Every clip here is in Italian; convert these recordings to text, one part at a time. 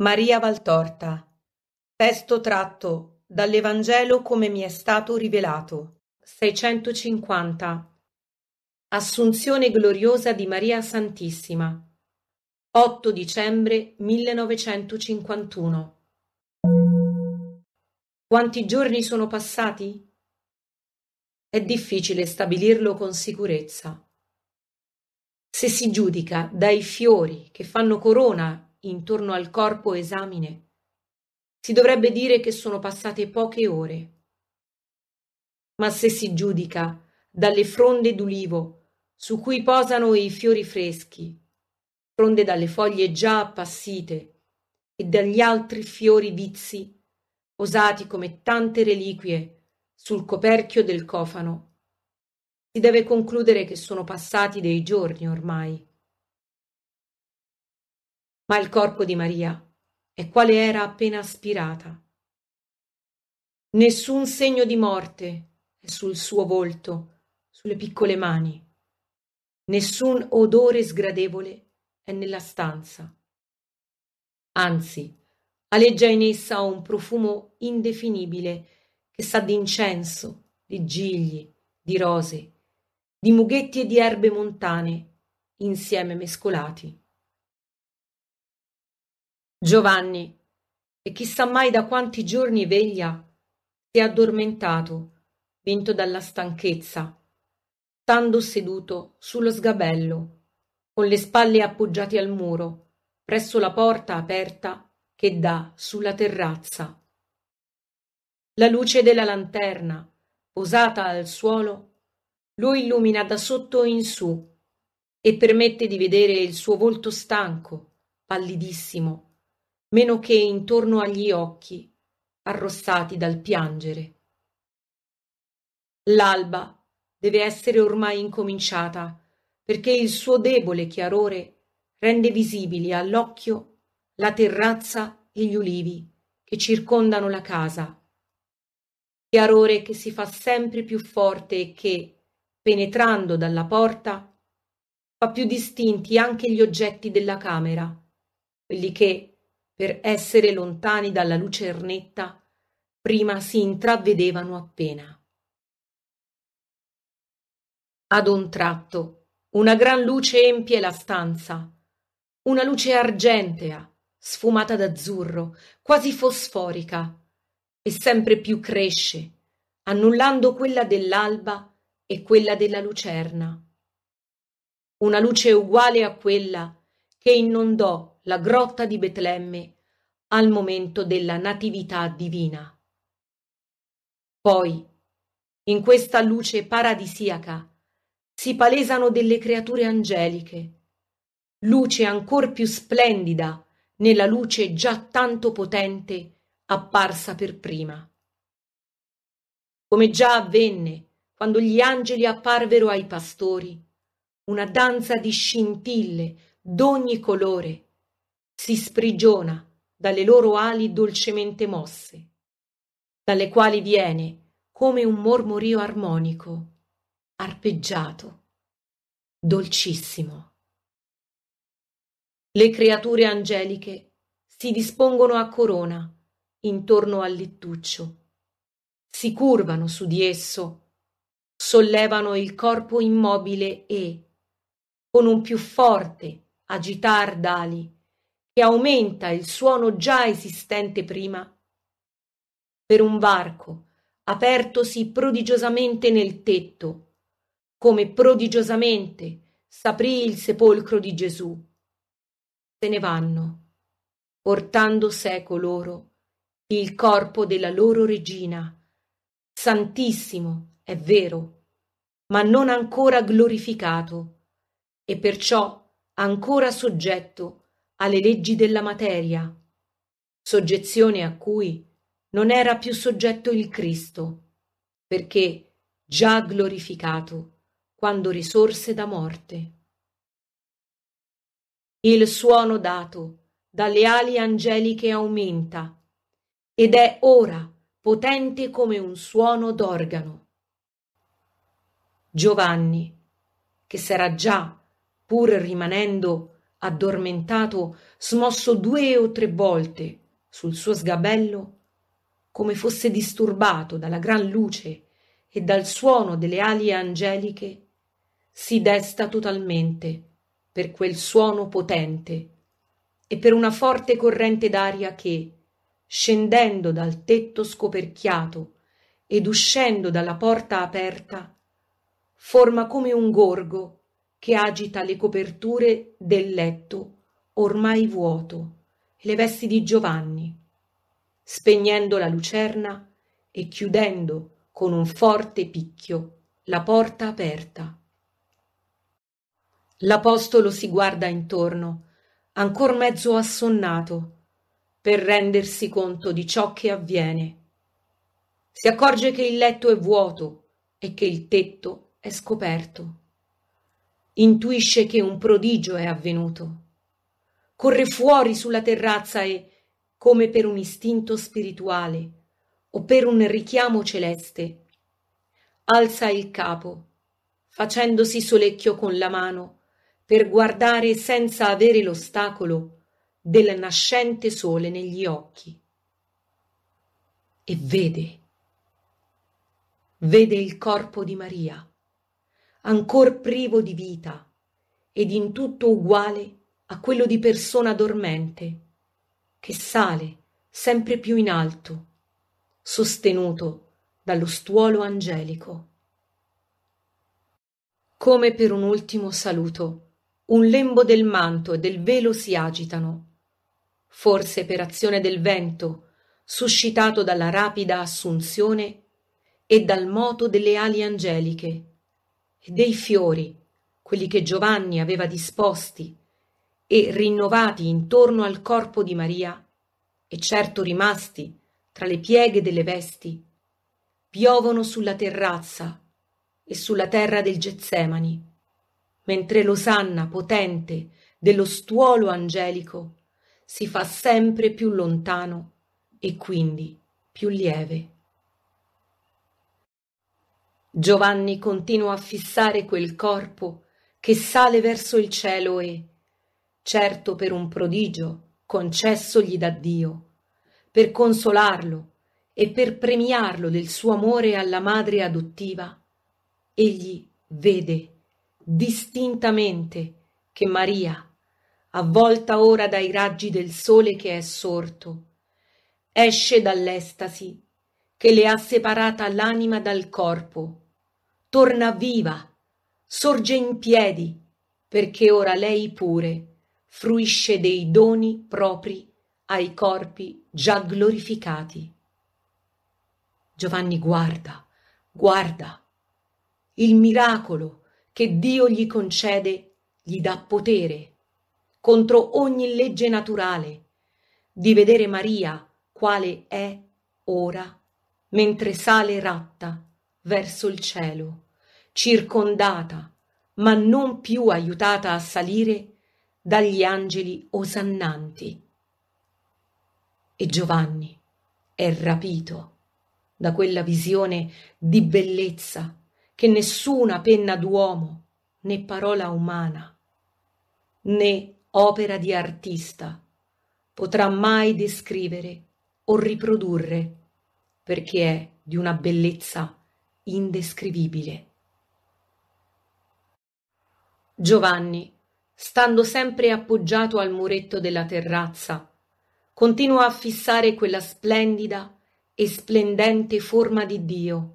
Maria Valtorta. Testo tratto dall'Evangelo come mi è stato rivelato. 650. Assunzione gloriosa di Maria Santissima. 8 dicembre 1951. Quanti giorni sono passati? È difficile stabilirlo con sicurezza. Se si giudica dai fiori che fanno corona intorno al corpo esamine, si dovrebbe dire che sono passate poche ore. Ma se si giudica dalle fronde d'ulivo su cui posano i fiori freschi, fronde dalle foglie già appassite e dagli altri fiori vizi, posati come tante reliquie sul coperchio del cofano, si deve concludere che sono passati dei giorni ormai ma il corpo di Maria, e quale era appena aspirata. Nessun segno di morte è sul suo volto, sulle piccole mani. Nessun odore sgradevole è nella stanza. Anzi, aleggia in essa un profumo indefinibile che sa d'incenso, di gigli, di rose, di mughetti e di erbe montane, insieme mescolati. Giovanni, e chissà mai da quanti giorni veglia, si è addormentato, vinto dalla stanchezza, stando seduto sullo sgabello, con le spalle appoggiate al muro, presso la porta aperta che dà sulla terrazza. La luce della lanterna, posata al suolo, lo illumina da sotto in su e permette di vedere il suo volto stanco, pallidissimo, meno che intorno agli occhi, arrossati dal piangere. L'alba deve essere ormai incominciata, perché il suo debole chiarore rende visibili all'occhio la terrazza e gli ulivi che circondano la casa. Chiarore che si fa sempre più forte e che, penetrando dalla porta, fa più distinti anche gli oggetti della camera, quelli che, per essere lontani dalla lucernetta, prima si intravedevano appena. Ad un tratto una gran luce empie la stanza, una luce argentea, sfumata d'azzurro, quasi fosforica, e sempre più cresce, annullando quella dell'alba e quella della lucerna. Una luce uguale a quella che inondò la grotta di Betlemme al momento della natività divina. Poi, in questa luce paradisiaca, si palesano delle creature angeliche, luce ancor più splendida nella luce già tanto potente apparsa per prima. Come già avvenne quando gli angeli apparvero ai pastori, una danza di scintille d'ogni colore si sprigiona dalle loro ali dolcemente mosse, dalle quali viene come un mormorio armonico, arpeggiato, dolcissimo. Le creature angeliche si dispongono a corona intorno al lettuccio, si curvano su di esso, sollevano il corpo immobile e, con un più forte agitar d'ali, che aumenta il suono già esistente prima. Per un varco, apertosi prodigiosamente nel tetto, come prodigiosamente s'aprì il sepolcro di Gesù. Se ne vanno, portando seco loro il corpo della loro regina, santissimo, è vero, ma non ancora glorificato, e perciò ancora soggetto alle leggi della materia, soggezione a cui non era più soggetto il Cristo, perché già glorificato quando risorse da morte. Il suono dato dalle ali angeliche aumenta ed è ora potente come un suono d'organo. Giovanni, che s'era già, pur rimanendo addormentato, smosso due o tre volte sul suo sgabello, come fosse disturbato dalla gran luce e dal suono delle ali angeliche, si desta totalmente per quel suono potente e per una forte corrente d'aria che, scendendo dal tetto scoperchiato ed uscendo dalla porta aperta, forma come un gorgo che agita le coperture del letto ormai vuoto e le vesti di Giovanni, spegnendo la lucerna e chiudendo con un forte picchio la porta aperta. L'apostolo si guarda intorno, ancor mezzo assonnato, per rendersi conto di ciò che avviene. Si accorge che il letto è vuoto e che il tetto è scoperto. Intuisce che un prodigio è avvenuto. Corre fuori sulla terrazza e, come per un istinto spirituale o per un richiamo celeste, alza il capo, facendosi solecchio con la mano per guardare senza avere l'ostacolo del nascente sole negli occhi. E vede, vede il corpo di Maria ancor privo di vita ed in tutto uguale a quello di persona dormente, che sale sempre più in alto, sostenuto dallo stuolo angelico. Come per un ultimo saluto, un lembo del manto e del velo si agitano, forse per azione del vento, suscitato dalla rapida assunzione e dal moto delle ali angeliche e dei fiori, quelli che Giovanni aveva disposti e rinnovati intorno al corpo di Maria, e certo rimasti tra le pieghe delle vesti, piovono sulla terrazza e sulla terra del Getsemani, mentre l'osanna potente dello stuolo angelico si fa sempre più lontano e quindi più lieve. Giovanni continua a fissare quel corpo che sale verso il cielo e, certo per un prodigio concessogli da Dio, per consolarlo e per premiarlo del suo amore alla madre adottiva, egli vede distintamente che Maria, avvolta ora dai raggi del sole che è sorto, esce dall'estasi che le ha separata l'anima dal corpo torna viva, sorge in piedi, perché ora lei pure fruisce dei doni propri ai corpi già glorificati. Giovanni guarda, guarda, il miracolo che Dio gli concede gli dà potere contro ogni legge naturale di vedere Maria quale è ora mentre sale ratta verso il cielo, circondata, ma non più aiutata a salire dagli angeli osannanti. E Giovanni è rapito da quella visione di bellezza che nessuna penna d'uomo, né parola umana, né opera di artista potrà mai descrivere o riprodurre, perché è di una bellezza indescrivibile. Giovanni, stando sempre appoggiato al muretto della terrazza, continua a fissare quella splendida e splendente forma di Dio,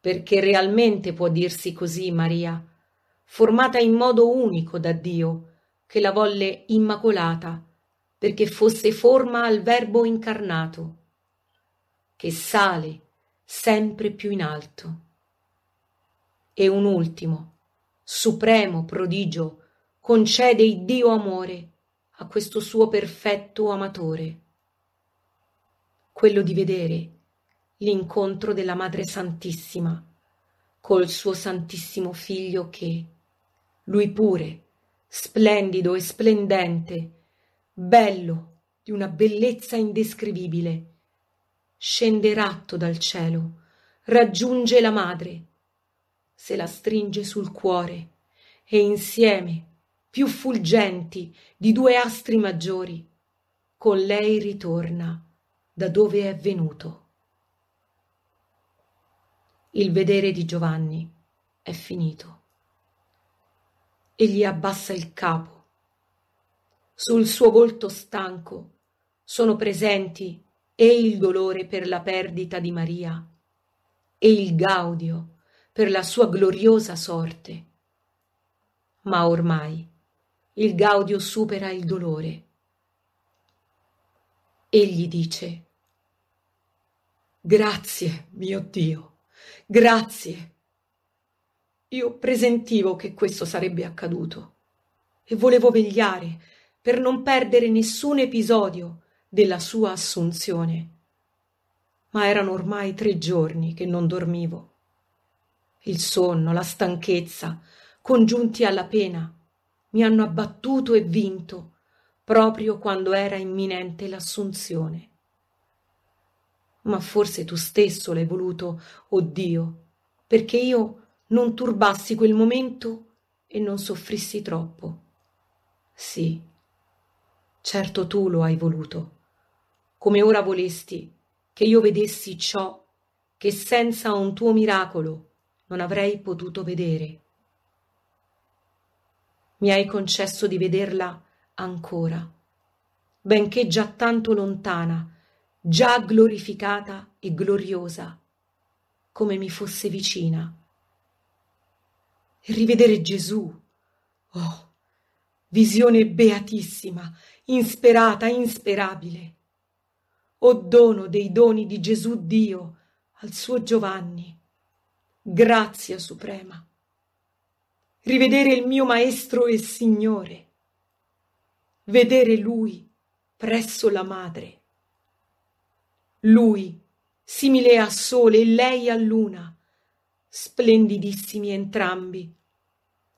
perché realmente può dirsi così Maria, formata in modo unico da Dio, che la volle immacolata, perché fosse forma al Verbo incarnato, che sale, sempre più in alto. E un ultimo, supremo prodigio concede il Dio amore a questo suo perfetto amatore, quello di vedere l'incontro della Madre Santissima col suo Santissimo Figlio che, lui pure, splendido e splendente, bello di una bellezza indescrivibile, scende ratto dal cielo, raggiunge la madre, se la stringe sul cuore e insieme, più fulgenti di due astri maggiori, con lei ritorna da dove è venuto. Il vedere di Giovanni è finito. Egli abbassa il capo. Sul suo volto stanco sono presenti e il dolore per la perdita di Maria e il gaudio per la sua gloriosa sorte. Ma ormai il gaudio supera il dolore. Egli dice, Grazie, mio Dio, grazie. Io presentivo che questo sarebbe accaduto e volevo vegliare per non perdere nessun episodio della sua assunzione. Ma erano ormai tre giorni che non dormivo. Il sonno, la stanchezza, congiunti alla pena, mi hanno abbattuto e vinto proprio quando era imminente l'assunzione. Ma forse tu stesso l'hai voluto, o oh Dio, perché io non turbassi quel momento e non soffrissi troppo. Sì, certo tu lo hai voluto come ora volesti, che io vedessi ciò che senza un tuo miracolo non avrei potuto vedere. Mi hai concesso di vederla ancora, benché già tanto lontana, già glorificata e gloriosa, come mi fosse vicina. E rivedere Gesù, oh, visione beatissima, insperata, insperabile o dono dei doni di Gesù Dio al suo Giovanni. Grazia suprema. Rivedere il mio Maestro e Signore. Vedere Lui presso la Madre. Lui, simile a sole e lei a luna, splendidissimi entrambi.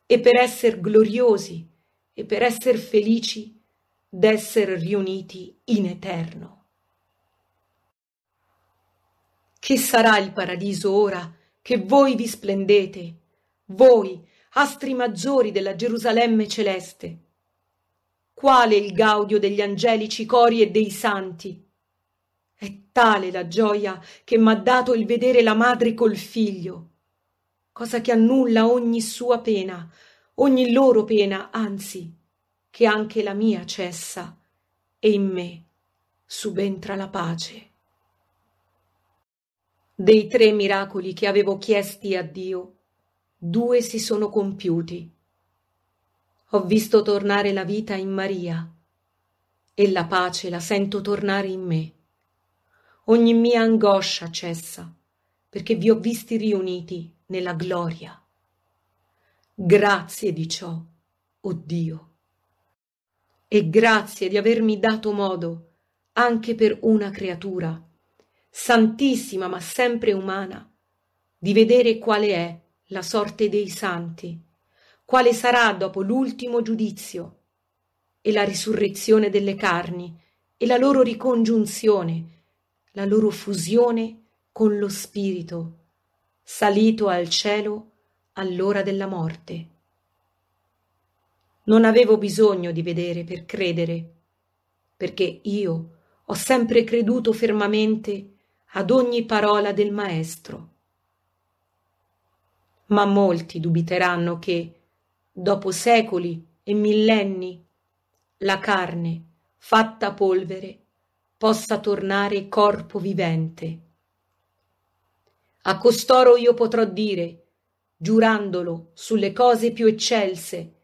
E per essere gloriosi e per essere felici d'essere riuniti in eterno che sarà il paradiso ora che voi vi splendete, voi, astri maggiori della Gerusalemme celeste. Quale il gaudio degli angelici cori e dei santi? È tale la gioia che m'ha dato il vedere la madre col figlio, cosa che annulla ogni sua pena, ogni loro pena, anzi, che anche la mia cessa, e in me subentra la pace. Dei tre miracoli che avevo chiesti a Dio, due si sono compiuti. Ho visto tornare la vita in Maria e la pace la sento tornare in me. Ogni mia angoscia cessa perché vi ho visti riuniti nella gloria. Grazie di ciò, o oh Dio. E grazie di avermi dato modo, anche per una creatura, santissima ma sempre umana, di vedere quale è la sorte dei santi, quale sarà dopo l'ultimo giudizio e la risurrezione delle carni e la loro ricongiunzione, la loro fusione con lo spirito, salito al cielo all'ora della morte. Non avevo bisogno di vedere per credere, perché io ho sempre creduto fermamente ad ogni parola del maestro. Ma molti dubiteranno che, dopo secoli e millenni, la carne, fatta polvere, possa tornare corpo vivente. A costoro io potrò dire, giurandolo sulle cose più eccelse,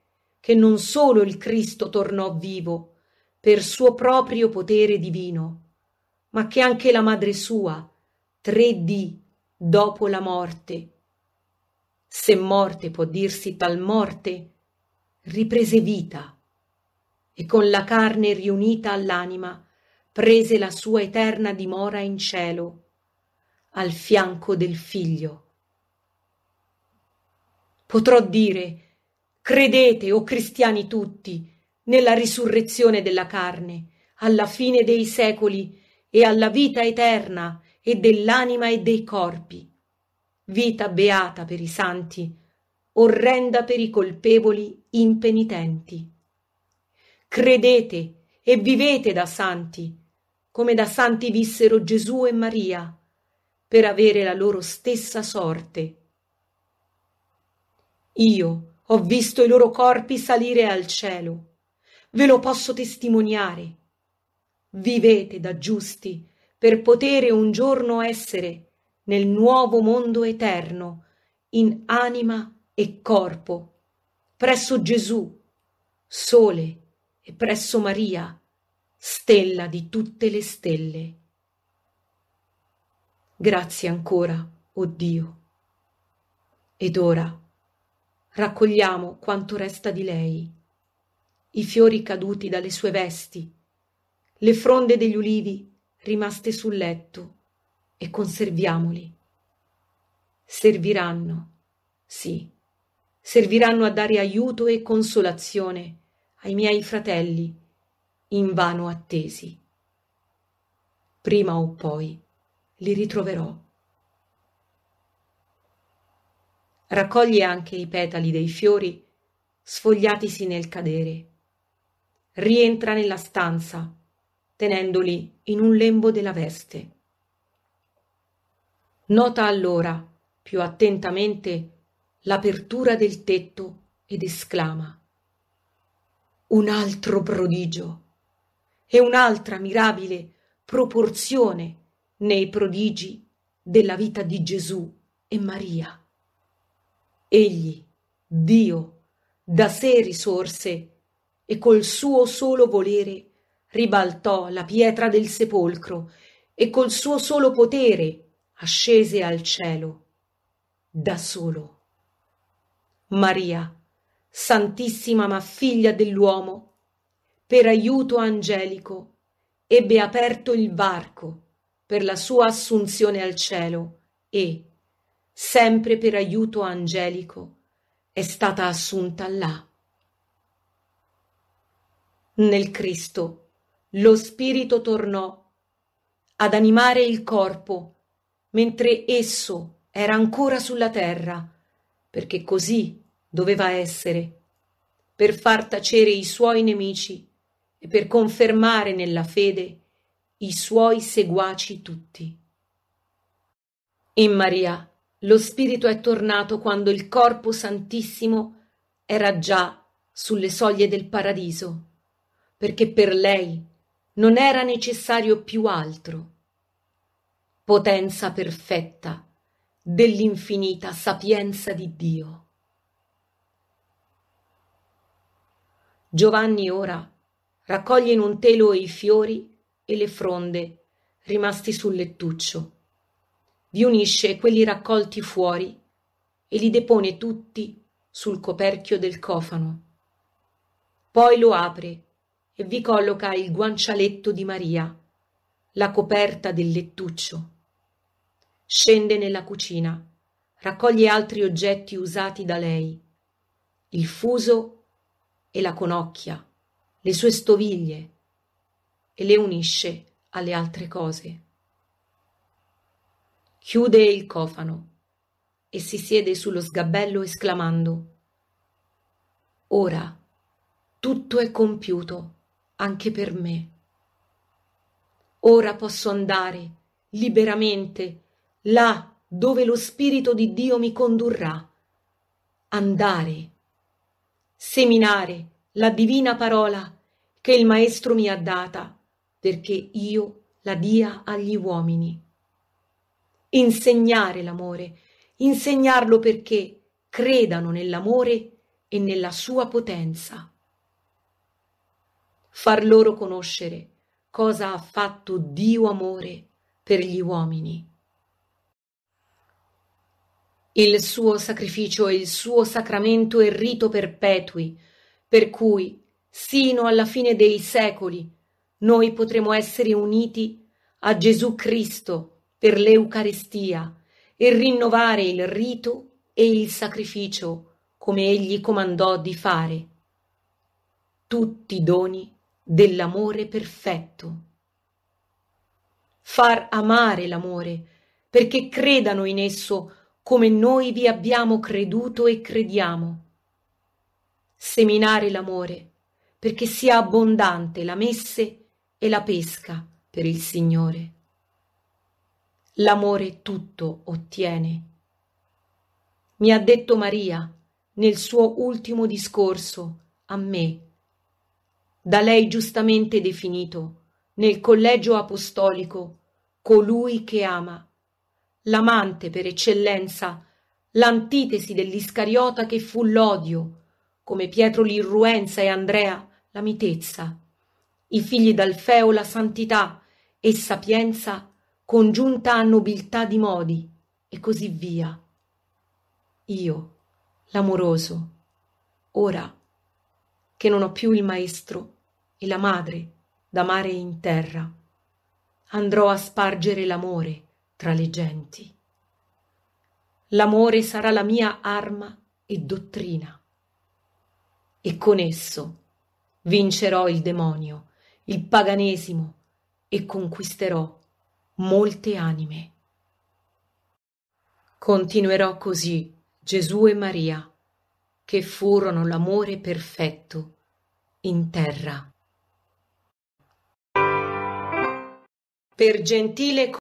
che non solo il Cristo tornò vivo, per suo proprio potere divino, ma che anche la madre sua, tre dì dopo la morte, se morte può dirsi tal morte, riprese vita e con la carne riunita all'anima prese la sua eterna dimora in cielo, al fianco del figlio. Potrò dire, credete, o oh cristiani tutti, nella risurrezione della carne, alla fine dei secoli, e alla vita eterna e dell'anima e dei corpi. Vita beata per i santi, orrenda per i colpevoli impenitenti. Credete e vivete da santi, come da santi vissero Gesù e Maria, per avere la loro stessa sorte. Io ho visto i loro corpi salire al cielo, ve lo posso testimoniare Vivete da giusti per potere un giorno essere nel nuovo mondo eterno, in anima e corpo, presso Gesù, sole, e presso Maria, stella di tutte le stelle. Grazie ancora, o oh Dio. Ed ora raccogliamo quanto resta di lei, i fiori caduti dalle sue vesti, le fronde degli ulivi rimaste sul letto e conserviamoli. Serviranno, sì, serviranno a dare aiuto e consolazione ai miei fratelli invano attesi. Prima o poi li ritroverò. Raccoglie anche i petali dei fiori sfogliatisi nel cadere. Rientra nella stanza tenendoli in un lembo della veste. Nota allora più attentamente l'apertura del tetto ed esclama un altro prodigio e un'altra mirabile proporzione nei prodigi della vita di Gesù e Maria. Egli, Dio, da sé risorse e col suo solo volere ribaltò la pietra del sepolcro e col suo solo potere ascese al cielo, da solo. Maria, santissima ma figlia dell'uomo, per aiuto angelico ebbe aperto il varco per la sua assunzione al cielo e, sempre per aiuto angelico, è stata assunta là. Nel Cristo lo spirito tornò ad animare il corpo, mentre esso era ancora sulla terra, perché così doveva essere, per far tacere i suoi nemici e per confermare nella fede i suoi seguaci tutti. In Maria lo spirito è tornato quando il corpo santissimo era già sulle soglie del paradiso, perché per lei non era necessario più altro. Potenza perfetta dell'infinita sapienza di Dio. Giovanni ora raccoglie in un telo i fiori e le fronde rimasti sul lettuccio, vi unisce quelli raccolti fuori e li depone tutti sul coperchio del cofano. Poi lo apre e vi colloca il guancialetto di Maria, la coperta del lettuccio. Scende nella cucina, raccoglie altri oggetti usati da lei, il fuso e la conocchia, le sue stoviglie, e le unisce alle altre cose. Chiude il cofano e si siede sullo sgabello esclamando Ora tutto è compiuto anche per me. Ora posso andare liberamente là dove lo Spirito di Dio mi condurrà. Andare, seminare la divina parola che il Maestro mi ha data perché io la dia agli uomini. Insegnare l'amore, insegnarlo perché credano nell'amore e nella sua potenza far loro conoscere cosa ha fatto Dio amore per gli uomini. Il suo sacrificio e il suo sacramento e rito perpetui, per cui, sino alla fine dei secoli, noi potremo essere uniti a Gesù Cristo per l'Eucarestia e rinnovare il rito e il sacrificio come egli comandò di fare. Tutti i doni dell'amore perfetto. Far amare l'amore perché credano in esso come noi vi abbiamo creduto e crediamo. Seminare l'amore perché sia abbondante la messe e la pesca per il Signore. L'amore tutto ottiene. Mi ha detto Maria nel suo ultimo discorso a me da lei giustamente definito nel collegio apostolico colui che ama, l'amante per eccellenza, l'antitesi dell'Iscariota che fu l'odio, come Pietro l'irruenza e Andrea la mitezza, i figli d'Alfeo la santità e sapienza congiunta a nobiltà di modi, e così via. Io, l'amoroso, ora che non ho più il maestro, e la madre da mare in terra andrò a spargere l'amore tra le genti l'amore sarà la mia arma e dottrina e con esso vincerò il demonio il paganesimo e conquisterò molte anime continuerò così Gesù e Maria che furono l'amore perfetto in terra per gentile